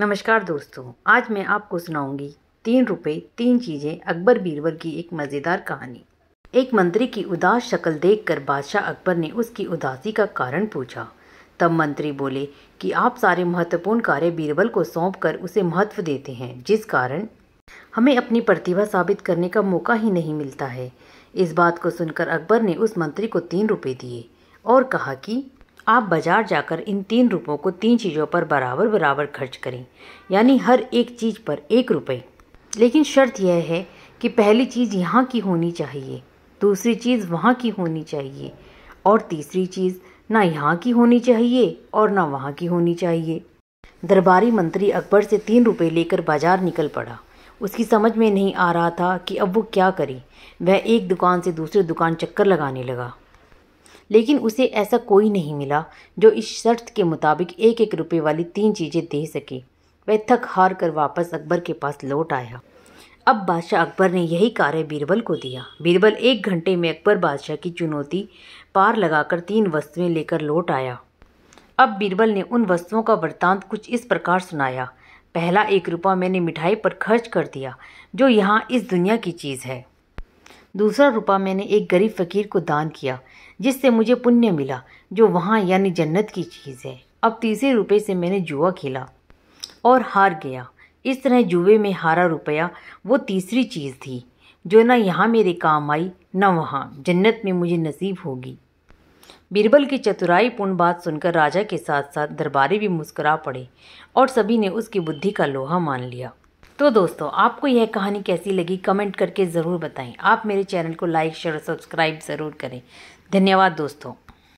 नमस्कार दोस्तों आज मैं आपको सुनाऊंगी तीन रुपए तीन चीज़ें अकबर बीरबल की एक मज़ेदार कहानी एक मंत्री की उदास शक्ल देखकर बादशाह अकबर ने उसकी उदासी का कारण पूछा तब मंत्री बोले कि आप सारे महत्वपूर्ण कार्य बीरबल को सौंप कर उसे महत्व देते हैं जिस कारण हमें अपनी प्रतिभा साबित करने का मौका ही नहीं मिलता है इस बात को सुनकर अकबर ने उस मंत्री को तीन रुपये दिए और कहा कि आप बाज़ार जाकर इन तीन रुपयों को तीन चीज़ों पर बराबर बराबर खर्च करें यानी हर एक चीज़ पर एक रुपये लेकिन शर्त यह है कि पहली चीज़ यहाँ की होनी चाहिए दूसरी चीज़ वहाँ की होनी चाहिए और तीसरी चीज़ ना यहाँ की होनी चाहिए और ना वहाँ की होनी चाहिए दरबारी मंत्री अकबर से तीन रुपये लेकर बाजार निकल पड़ा उसकी समझ में नहीं आ रहा था कि अब वो क्या करे वह एक दुकान से दूसरी दुकान चक्कर लगाने लगा लेकिन उसे ऐसा कोई नहीं मिला जो इस शर्त के मुताबिक एक एक रुपये वाली तीन चीज़ें दे सके वह थक हार कर वापस अकबर के पास लौट आया अब बादशाह अकबर ने यही कार्य बीरबल को दिया बीरबल एक घंटे में अकबर बादशाह की चुनौती पार लगाकर तीन वस्तुएं लेकर लौट आया अब बीरबल ने उन वस्तुओं का वृत्तांत कुछ इस प्रकार सुनाया पहला एक रुपया मैंने मिठाई पर खर्च कर दिया जो यहाँ इस दुनिया की चीज़ है दूसरा रुपया मैंने एक गरीब फ़कीर को दान किया जिससे मुझे पुण्य मिला जो वहाँ यानी जन्नत की चीज़ है अब तीसरे रुपये से मैंने जुआ खेला और हार गया इस तरह जुए में हारा रुपया वो तीसरी चीज़ थी जो ना यहाँ मेरे काम आई न वहाँ जन्नत में मुझे नसीब होगी बीरबल की चतुराईपूर्ण बात सुनकर राजा के साथ साथ दरबारी भी मुस्करा पड़े और सभी ने उसकी बुद्धि का लोहा मान लिया तो दोस्तों आपको यह कहानी कैसी लगी कमेंट करके ज़रूर बताएं आप मेरे चैनल को लाइक शेयर और सब्सक्राइब ज़रूर करें धन्यवाद दोस्तों